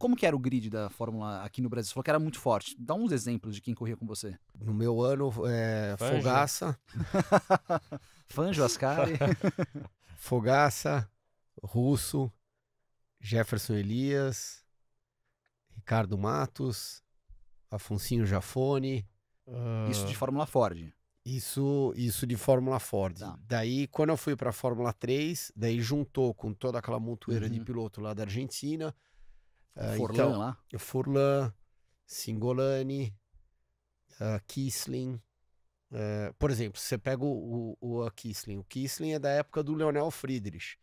Como que era o grid da Fórmula aqui no Brasil? Você falou que era muito forte. Dá uns exemplos de quem corria com você. No meu ano, é, Fogaça. Fanjo Ascari. Fogaça, Russo, Jefferson Elias, Ricardo Matos, Afonsinho Jafone. Uh... Isso de Fórmula Ford. Isso, isso de Fórmula Ford. Tá. Daí, quando eu fui para a Fórmula 3, daí juntou com toda aquela montoeira uhum. de piloto lá da Argentina, Uh, ah, Forlan então, lá? Forlan, Singolani, uh, Kisling. Uh, por exemplo, você pega o, o, o Kisling. O Kisling é da época do Leonel Friedrich.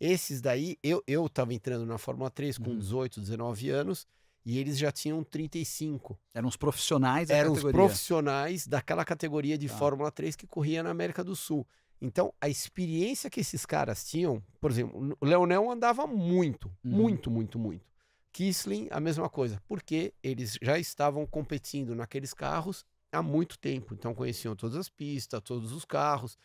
Esses daí, eu, eu entrando na Fórmula 3 com 18, uhum. 19 anos e eles já tinham 35. Eram os profissionais da Eram categoria. os profissionais daquela categoria de tá. Fórmula 3 que corria na América do Sul. Então, a experiência que esses caras tinham, por exemplo, o Leonel andava muito, hum. muito, muito, muito. Kisling, a mesma coisa, porque eles já estavam competindo naqueles carros há muito tempo, então conheciam todas as pistas, todos os carros,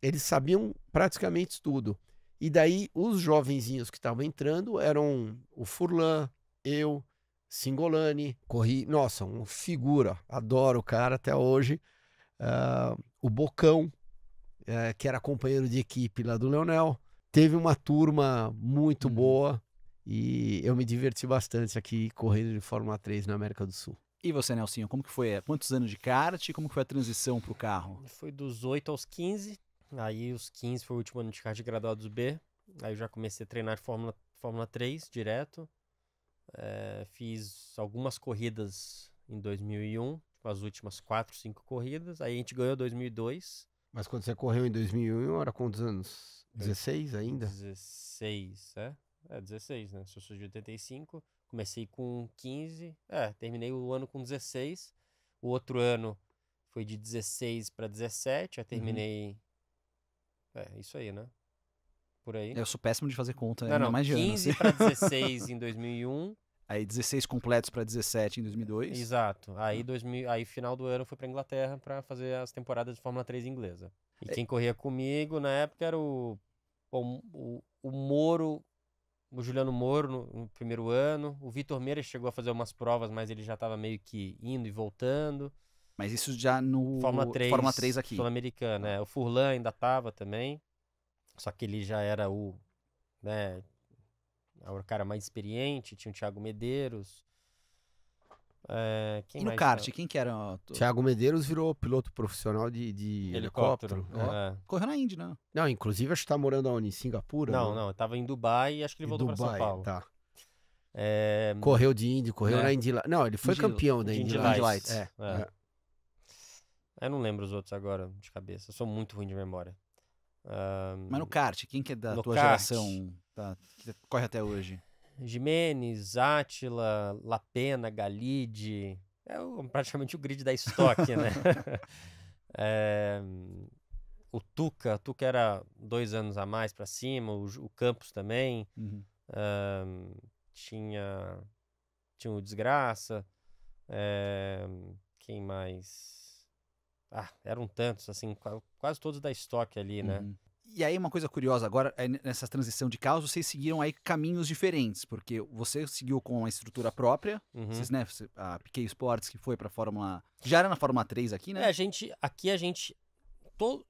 eles sabiam praticamente tudo. E daí os jovenzinhos que estavam entrando eram o Furlan, eu, Singolani, corri, nossa, um figura, adoro o cara até hoje, uh, o Bocão, uh, que era companheiro de equipe lá do Leonel, teve uma turma muito uhum. boa e eu me diverti bastante aqui correndo de Fórmula 3 na América do Sul. E você, Nelsinho, como que foi? Eh, quantos anos de kart e como que foi a transição para o carro? Foi dos 8 aos 15. Aí os 15 foi o último ano de kart de graduados B. Aí eu já comecei a treinar Fórmula, Fórmula 3 direto. É, fiz algumas corridas em 2001, tipo, as últimas 4, 5 corridas. Aí a gente ganhou 2002. Mas quando você correu em 2001, era quantos anos? 16 ainda? 16, é. É, 16, né? Se eu sou de 85, comecei com 15, é, terminei o ano com 16. O outro ano foi de 16 para 17, aí uhum. terminei. Uhum. É, isso aí, né? Por aí. Eu sou péssimo de fazer conta, não, não, mais 15 para 16 em 2001. Aí 16 completos para 17 em 2002. Exato. Aí, 2000, tá. aí final do ano foi fui para Inglaterra para fazer as temporadas de Fórmula 3 inglesa. E é. quem corria comigo na época era o, o, o Moro o Juliano Moro no, no primeiro ano, o Vitor Meira chegou a fazer umas provas, mas ele já estava meio que indo e voltando. Mas isso já no Fórmula 3, Fórmula 3 aqui. Sul-Americana, ah. é. O Furlan ainda estava também, só que ele já era o, né, é o cara mais experiente, tinha o Thiago Medeiros, é, e no kart, quem que era? O... Thiago Medeiros virou piloto profissional de, de helicóptero. helicóptero. É. Correu na Indy, não? Né? Não, inclusive acho que tá morando aonde? Em Singapura? Não, né? não, tava em Dubai e acho que ele voltou Dubai, pra São Paulo. Tá. É... Correu de Indy, correu é. na Indy Não, ele foi Indy... campeão da Indy, Indy Lights. Lights. É, é. é. Eu não lembro os outros agora de cabeça, sou muito ruim de memória. Um... Mas no kart, quem que é da no tua kart... geração tá, corre até hoje? Jimenez, Átila, Lapena, Galide. É o, praticamente o grid da estoque, né? é, o Tuca, o Tuca era dois anos a mais para cima, o, o, Campos também. Uhum. Eh, tinha, tinha o Desgraça. É, quem mais? Ah, eram tantos, assim, quase todos da estoque ali, né? Uhum. E aí, uma coisa curiosa, agora, é nessa transição de carros, vocês seguiram aí caminhos diferentes, porque você seguiu com uma estrutura própria, uhum. vocês, né, a Piquet Sports, que foi pra Fórmula... Já era na Fórmula 3 aqui, né? É, a gente, aqui a gente... To...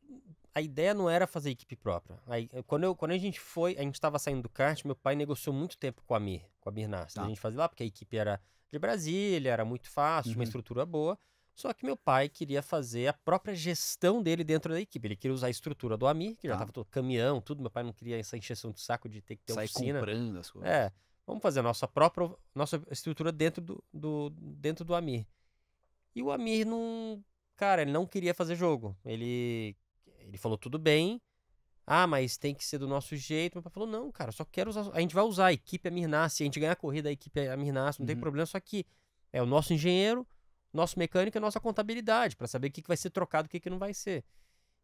A ideia não era fazer equipe própria. Aí, quando, eu, quando a gente foi, a gente estava saindo do kart, meu pai negociou muito tempo com a Mir, com a Mir né? Tá. A gente fazia lá, porque a equipe era de Brasília, era muito fácil, uhum. uma estrutura boa. Só que meu pai queria fazer a própria gestão dele dentro da equipe. Ele queria usar a estrutura do Ami, que já estava tá. todo caminhão, tudo. Meu pai não queria essa encheção de saco de ter que ter Sai oficina. comprando as coisas. É. Vamos fazer a nossa própria nossa estrutura dentro do, do, dentro do Amir. E o Amir não. Cara, ele não queria fazer jogo. Ele, ele falou tudo bem. Ah, mas tem que ser do nosso jeito. Meu pai falou: não, cara, só quero usar. A gente vai usar a equipe é Amir Nasce. A gente ganhar a corrida, a equipe é Amir Nasce, não uhum. tem problema. Só que é o nosso engenheiro nosso mecânico é nossa contabilidade, para saber o que, que vai ser trocado e o que, que não vai ser.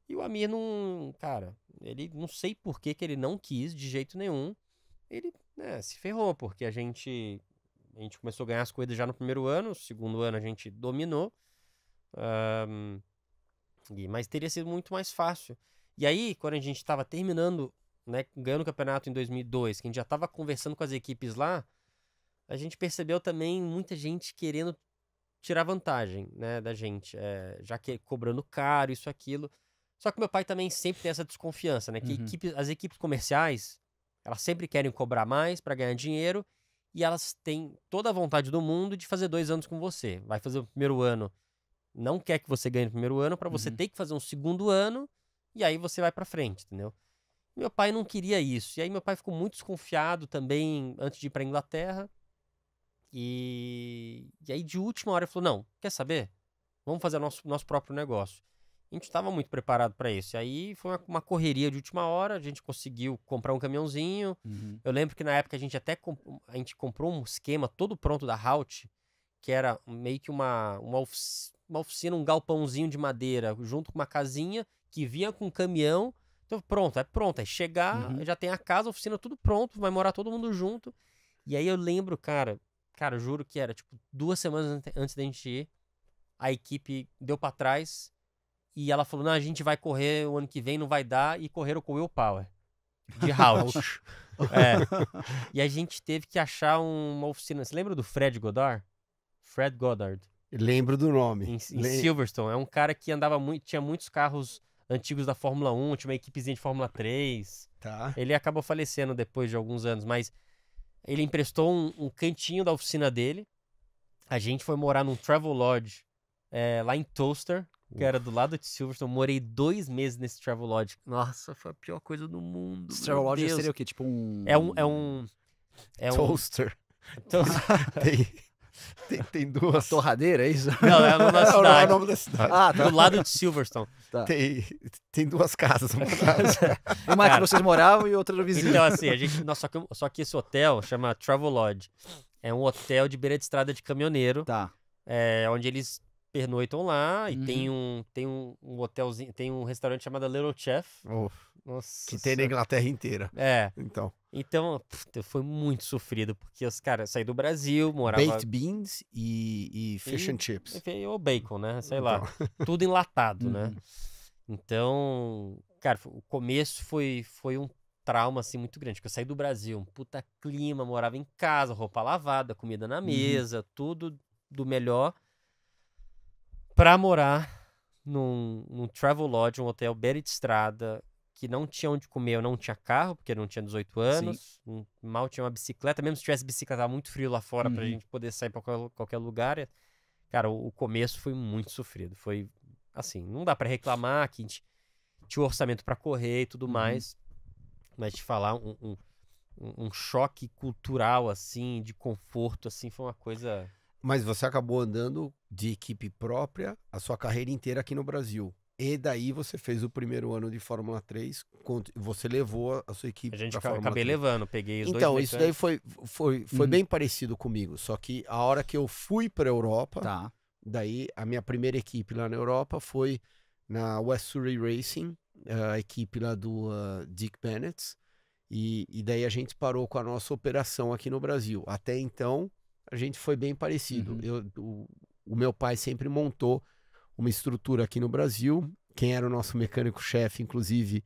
E o Amir não. Cara, ele não sei por que, que ele não quis de jeito nenhum. Ele né, se ferrou, porque a gente. A gente começou a ganhar as coisas já no primeiro ano, no segundo ano a gente dominou. Um, e, mas teria sido muito mais fácil. E aí, quando a gente estava terminando, né, ganhando o campeonato em 2002, que a gente já estava conversando com as equipes lá, a gente percebeu também muita gente querendo tirar vantagem, né, da gente, é, já que é cobrando caro, isso, aquilo. Só que meu pai também sempre tem essa desconfiança, né, que uhum. equipe, as equipes comerciais, elas sempre querem cobrar mais para ganhar dinheiro e elas têm toda a vontade do mundo de fazer dois anos com você. Vai fazer o primeiro ano, não quer que você ganhe o primeiro ano, para você uhum. ter que fazer um segundo ano e aí você vai para frente, entendeu? Meu pai não queria isso. E aí meu pai ficou muito desconfiado também antes de ir para Inglaterra. E, e aí, de última hora, ele falou: não, quer saber? Vamos fazer nosso, nosso próprio negócio. A gente estava muito preparado para isso. E aí foi uma, correria de última hora, a gente conseguiu comprar um caminhãozinho. Uhum. Eu lembro que na época a gente até a gente comprou um esquema todo pronto da Halt, que era meio que uma, uma, ofici uma oficina, um galpãozinho de madeira, junto com uma casinha que vinha com um caminhão. Então pronto, é pronto. Aí é chegar, uhum. já tem a casa, a oficina, tudo pronto, vai morar todo mundo junto. E aí eu lembro, cara, Cara, juro que era, tipo, duas semanas antes da gente ir, a equipe deu para trás e ela falou: não, a gente vai correr o ano que vem, não vai dar, e correram com o Will Power. De Halt. é. E a gente teve que achar uma oficina. Você lembra do Fred Goddard? Fred Goddard. Lembro do nome. Em, em Lem... Silverstone. É um cara que andava muito, tinha muitos carros antigos da Fórmula 1, tinha uma equipezinha de Fórmula 3. Tá. Ele acabou falecendo depois de alguns anos, mas ele emprestou um, um cantinho da oficina dele. A gente foi morar num Travel Lodge é, lá em Toaster, que era do lado de Silverstone. Morei dois meses nesse Travel Lodge. Nossa, foi a pior coisa do mundo. Esse Travel Lodge seria o quê? Tipo um. É um. É um. É um... Toaster. Toaster. Tem, tem duas. Torradeira, é isso? Não, é o nome da cidade. É o nome da cidade. Ah, tá. Do lado de Silverstone. Tá. Tem, tem duas casas. Uma, casa. uma Cara, que vocês moravam e outra no vizinho. Então, assim, a gente, nós, só, que, só que esse hotel chama Travel Lodge. É um hotel de beira de estrada de caminhoneiro. Tá. É, onde eles pernoitam lá e uhum. tem um tem um, um hotelzinho, tem um restaurante chamado Little Chef. Uf. Nossa que tem na Inglaterra inteira. É. Então. Então, puta, foi muito sofrido, porque os caras saíram do Brasil, moravam. Baked beans e, e fish e, and chips. ou bacon, né? Sei então. lá. Tudo enlatado, né? Uhum. Então, cara, o começo foi, foi um trauma assim muito grande, porque eu saí do Brasil, um puta clima, morava em casa, roupa lavada, comida na uhum. mesa, uhum. tudo do melhor pra morar num, num Travel Lodge, um hotel beira de estrada, que não tinha onde comer, eu não tinha carro, porque eu não tinha 18 anos, hum, mal tinha uma bicicleta, mesmo se tivesse bicicleta, tava muito frio lá fora uhum. pra gente poder sair pra qualquer lugar. Eh, cara, o, o começo foi muito sofrido, foi assim, não dá para reclamar que a gente tinha o orçamento para correr e tudo uhum. mais, mas te falar um, um, um choque cultural, assim, de conforto, assim, foi uma coisa... Mas você acabou andando de equipe própria a sua carreira inteira aqui no Brasil. E daí você fez o primeiro ano de Fórmula 3, você levou a sua equipe. para A gente acabei levando, peguei os então, dois. Então, isso daí foi, foi, foi hum. bem parecido comigo. Só que a hora que eu fui para Europa, tá. daí a minha primeira equipe lá na Europa foi na West Surrey Racing, a equipe lá do uh, Dick Bennett. E, e daí a gente parou com a nossa operação aqui no Brasil. Até então, a gente foi bem parecido. Uhum. Eu, o, o meu pai sempre montou uma estrutura aqui no Brasil. Quem era o nosso mecânico-chefe, inclusive,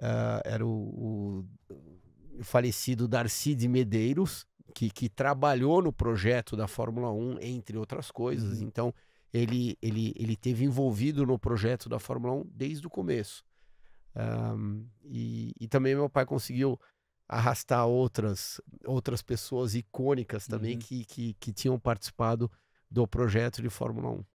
uh, era o, o, falecido Darcy de Medeiros, que, que trabalhou no projeto da Fórmula 1, entre outras coisas. Uhum. Então, ele, ele, ele teve envolvido no projeto da Fórmula 1 desde o começo. Um, ah, e, e, também meu pai conseguiu arrastar outras, outras pessoas icônicas também uhum. que, que, que tinham participado do projeto de Fórmula 1.